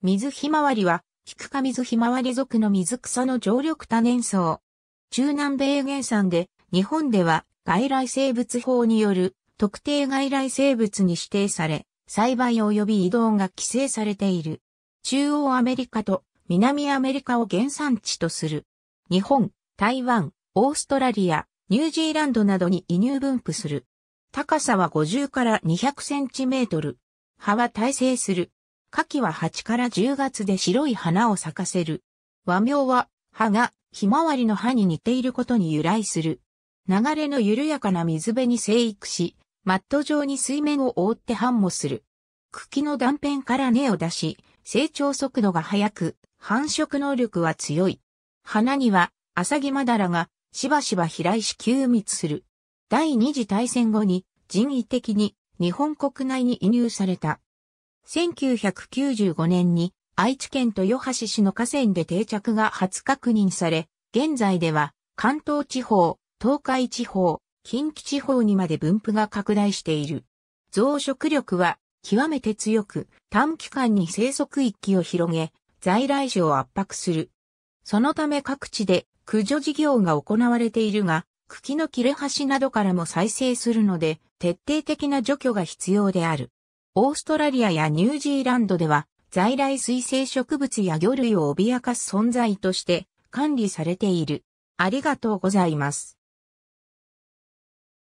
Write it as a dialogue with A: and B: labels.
A: 水ひまわりは、キク科水ひまわり属の水草の常緑多年草。中南米原産で、日本では外来生物法による特定外来生物に指定され、栽培及び移動が規制されている。中央アメリカと南アメリカを原産地とする。日本、台湾、オーストラリア、ニュージーランドなどに移入分布する。高さは50から200センチメートル。葉は耐性する。夏季は8から10月で白い花を咲かせる。和名は、葉が、ひまわりの葉に似ていることに由来する。流れの緩やかな水辺に生育し、マット状に水面を覆って繁茂する。茎の断片から根を出し、成長速度が速く、繁殖能力は強い。花には、アサギマダラが、しばしば飛来し休密する。第二次大戦後に、人為的に、日本国内に移入された。1995年に愛知県豊橋市の河川で定着が初確認され、現在では関東地方、東海地方、近畿地方にまで分布が拡大している。増殖力は極めて強く短期間に生息域を広げ、在来種を圧迫する。そのため各地で駆除事業が行われているが、茎の切れ端などからも再生するので、徹底的な除去が必要である。オーストラリアやニュージーランドでは在来水生植物や魚類を脅かす存在として管理されている。ありがとうございます。